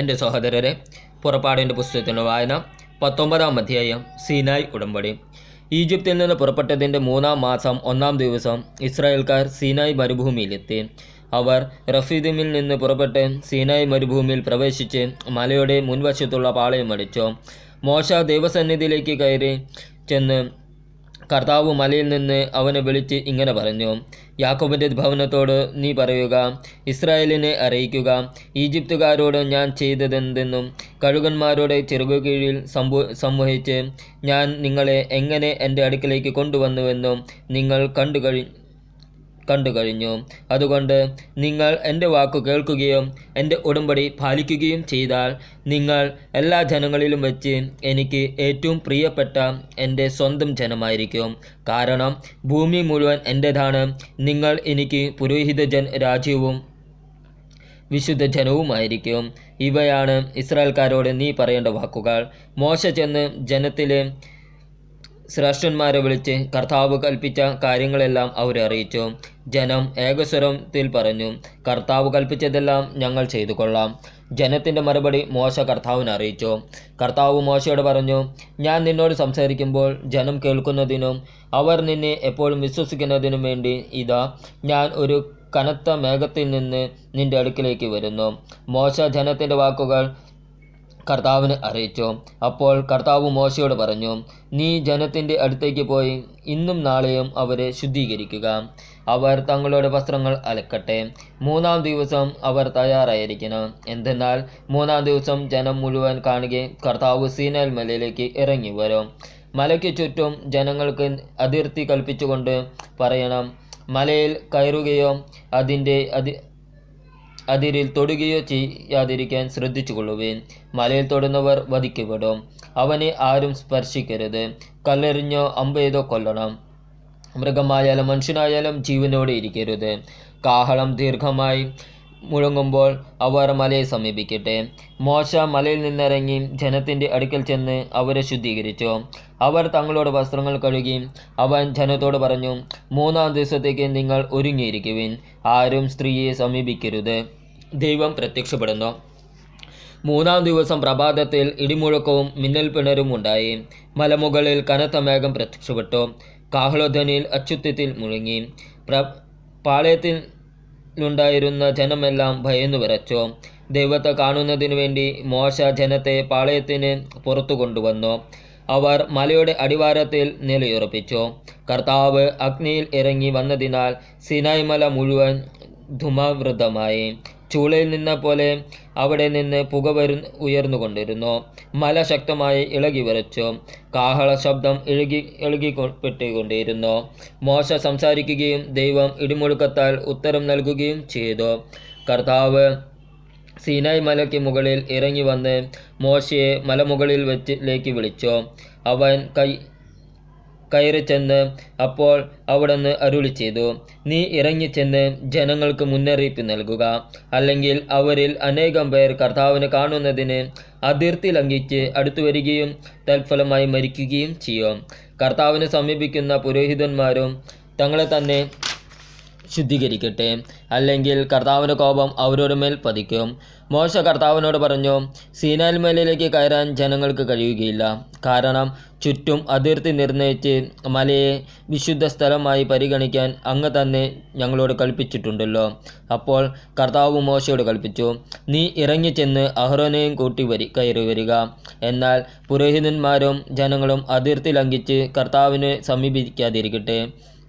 എൻ്റെ സഹോദരരെ പുറപ്പാടിൻ്റെ പുസ്തകത്തിൻ്റെ വായന പത്തൊമ്പതാം അധ്യായം സീനായ് ഉടമ്പടി ഈജിപ്തിൽ നിന്ന് പുറപ്പെട്ടതിൻ്റെ മൂന്നാം മാസം ഒന്നാം ദിവസം ഇസ്രായേൽക്കാർ സീനായ് മരുഭൂമിയിലെത്തി അവർ റഫീദിമിൽ നിന്ന് പുറപ്പെട്ട് സീനായ് മരുഭൂമിയിൽ പ്രവേശിച്ച് മലയുടെ മുൻവശത്തുള്ള പാളയം അടിച്ചു മോശ ദൈവസന്നിധിയിലേക്ക് കയറി ചെന്ന് കർത്താവ് മലയിൽ നിന്ന് അവനെ വിളിച്ച് ഇങ്ങനെ പറഞ്ഞു യാക്കോബിൻ്റെ ഭവനത്തോട് നീ പറയുക ഇസ്രായേലിനെ അറിയിക്കുക ഈജിപ്തുകാരോട് ഞാൻ ചെയ്തതെന്തെന്നും കഴുകന്മാരുടെ കീഴിൽ സംഭു സംവഹിച്ച് ഞാൻ നിങ്ങളെ എങ്ങനെ എൻ്റെ അടുക്കിലേക്ക് കൊണ്ടുവന്നുവെന്നും നിങ്ങൾ കണ്ടു കഴി കഴിഞ്ഞു അതുകൊണ്ട് നിങ്ങൾ എൻ്റെ വാക്കു കേൾക്കുകയും എൻ്റെ ഉടമ്പടി പാലിക്കുകയും ചെയ്താൽ നിങ്ങൾ എല്ലാ ജനങ്ങളിലും വെച്ച് എനിക്ക് ഏറ്റവും പ്രിയപ്പെട്ട എൻ്റെ സ്വന്തം ജനമായിരിക്കും കാരണം ഭൂമി മുഴുവൻ എൻ്റേതാണ് നിങ്ങൾ എനിക്ക് ജൻ രാജ്യവും വിശുദ്ധ ജനവുമായിരിക്കും ഇവയാണ് ഇസ്രായേൽക്കാരോട് നീ പറയേണ്ട വാക്കുകൾ മോശ ചെന്ന് ജനത്തിലെ ശ്രേഷ്ഠന്മാരെ വിളിച്ച് കർത്താവ് കൽപ്പിച്ച കാര്യങ്ങളെല്ലാം അവരെ അറിയിച്ചു ജനം ഏകസ്വരത്തിൽ പറഞ്ഞു കർത്താവ് കൽപ്പിച്ചതെല്ലാം ഞങ്ങൾ ചെയ്തു കൊള്ളാം ജനത്തിൻ്റെ മറുപടി മോശ കർത്താവിനെ അറിയിച്ചു കർത്താവ് മോശയോട് പറഞ്ഞു ഞാൻ നിന്നോട് സംസാരിക്കുമ്പോൾ ജനം കേൾക്കുന്നതിനും അവർ നിന്നെ എപ്പോഴും വിശ്വസിക്കുന്നതിനും വേണ്ടി ഇതാ ഞാൻ ഒരു കനത്ത മേഘത്തിൽ നിന്ന് നിന്റെ അടുക്കിലേക്ക് വരുന്നു മോശ ജനത്തിൻ്റെ വാക്കുകൾ കർത്താവിനെ അറിയിച്ചു അപ്പോൾ കർത്താവ് മോശയോട് പറഞ്ഞു നീ ജനത്തിൻ്റെ അടുത്തേക്ക് പോയി ഇന്നും നാളെയും അവരെ ശുദ്ധീകരിക്കുക അവർ തങ്ങളുടെ വസ്ത്രങ്ങൾ അലക്കട്ടെ മൂന്നാം ദിവസം അവർ തയ്യാറായിരിക്കണം എന്തെന്നാൽ മൂന്നാം ദിവസം ജനം മുഴുവൻ കാണുകയും കർത്താവ് സീനൽ മലയിലേക്ക് ഇറങ്ങി വരും മലയ്ക്ക് ചുറ്റും ജനങ്ങൾക്ക് അതിർത്തി കൽപ്പിച്ചുകൊണ്ട് പറയണം മലയിൽ കയറുകയോ അതിൻ്റെ അതി അതിരിൽ തൊടുകയോ ചെയ്യാതിരിക്കാൻ ശ്രദ്ധിച്ചുകൊള്ളുവേൻ മലയിൽ തൊടുന്നവർ വധിക്കപ്പെടും അവനെ ആരും സ്പർശിക്കരുത് കല്ലെറിഞ്ഞോ അമ്പെയ്തോ കൊല്ലണം മൃഗമായാലും മനുഷ്യനായാലും ജീവനോടെ ഇരിക്കരുത് കാഹളം ദീർഘമായി മുഴങ്ങുമ്പോൾ അവർ മലയെ സമീപിക്കട്ടെ മോശ മലയിൽ നിന്നിറങ്ങി ജനത്തിൻ്റെ അടുക്കൽ ചെന്ന് അവരെ ശുദ്ധീകരിച്ചു അവർ തങ്ങളോട് വസ്ത്രങ്ങൾ കഴുകി അവൻ ജനത്തോട് പറഞ്ഞു മൂന്നാം ദിവസത്തേക്ക് നിങ്ങൾ ഒരുങ്ങിയിരിക്കുവിൻ ആരും സ്ത്രീയെ സമീപിക്കരുത് ദൈവം പ്രത്യക്ഷപ്പെടുന്നു മൂന്നാം ദിവസം പ്രഭാതത്തിൽ ഇടിമുഴക്കവും മിന്നൽ പിണരും ഉണ്ടായി മലമുകളിൽ കനത്ത മേഘം പ്രത്യക്ഷപ്പെട്ടു കാഹ്ലോധനിൽ അച്യുത്യത്തിൽ മുഴങ്ങി പ്ര പാളയത്തിൽ ഉണ്ടായിരുന്ന ജനമെല്ലാം ഭയന്നു വിറച്ചു ദൈവത്തെ കാണുന്നതിനു വേണ്ടി മോശ ജനത്തെ പാളയത്തിന് പുറത്തു കൊണ്ടുവന്നു അവർ മലയുടെ അടിവാരത്തിൽ നിലയുറപ്പിച്ചു കർത്താവ് അഗ്നിയിൽ ഇറങ്ങി വന്നതിനാൽ സിനായ്മല മല മുഴുവൻ ധുമാവൃതമായി ചൂളയിൽ നിന്ന പോലെ അവിടെ നിന്ന് പുക വരു ഉയർന്നുകൊണ്ടിരുന്നു മല ശക്തമായി ഇളകി വരച്ചു കാഹള ശബ്ദം ഇഴുകി ഇളകിപ്പെട്ടുകൊണ്ടിരുന്നു മോശ സംസാരിക്കുകയും ദൈവം ഇടിമുഴുക്കത്താൽ ഉത്തരം നൽകുകയും ചെയ്തു കർത്താവ് സീനായ് മലയ്ക്ക് മുകളിൽ ഇറങ്ങി വന്ന് മോശയെ മലമുകളിൽ വെച്ചിലേക്ക് വിളിച്ചു അവൻ കൈ കയറി ചെന്ന് അപ്പോൾ അവിടുന്ന് അരുളി ചെയ്തു നീ ഇറങ്ങി ചെന്ന് ജനങ്ങൾക്ക് മുന്നറിയിപ്പ് നൽകുക അല്ലെങ്കിൽ അവരിൽ അനേകം പേർ കർത്താവിനെ കാണുന്നതിന് അതിർത്തി ലംഘിച്ച് അടുത്തു വരികയും തൽഫലമായി മരിക്കുകയും ചെയ്യും കർത്താവിനെ സമീപിക്കുന്ന പുരോഹിതന്മാരും തങ്ങളെ തന്നെ ശുദ്ധീകരിക്കട്ടെ അല്ലെങ്കിൽ കർത്താവിൻ്റെ കോപം അവരോട് മേൽ പതിക്കും മോശ കർത്താവിനോട് പറഞ്ഞു സീനാൽ മലയിലേക്ക് കയറാൻ ജനങ്ങൾക്ക് കഴിയുകയില്ല കാരണം ചുറ്റും അതിർത്തി നിർണയിച്ച് മലയെ വിശുദ്ധ സ്ഥലമായി പരിഗണിക്കാൻ അങ്ങ് തന്നെ ഞങ്ങളോട് കൽപ്പിച്ചിട്ടുണ്ടല്ലോ അപ്പോൾ കർത്താവ് മോശയോട് കൽപ്പിച്ചു നീ ചെന്ന് അഹ്റോനെയും കൂട്ടി വരി കയറി വരിക എന്നാൽ പുരോഹിതന്മാരും ജനങ്ങളും അതിർത്തി ലംഘിച്ച് കർത്താവിനെ സമീപിക്കാതിരിക്കട്ടെ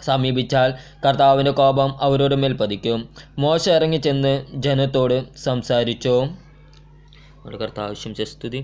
സമീപിച്ചാൽ കർത്താവിൻ്റെ കോപം അവരോട് മേൽപ്പതിക്കും മോശം ഇറങ്ങിച്ചെന്ന് ജനത്തോട് സംസാരിച്ചു നമ്മുടെ കർത്താവശ്യം ചെസ്തുതി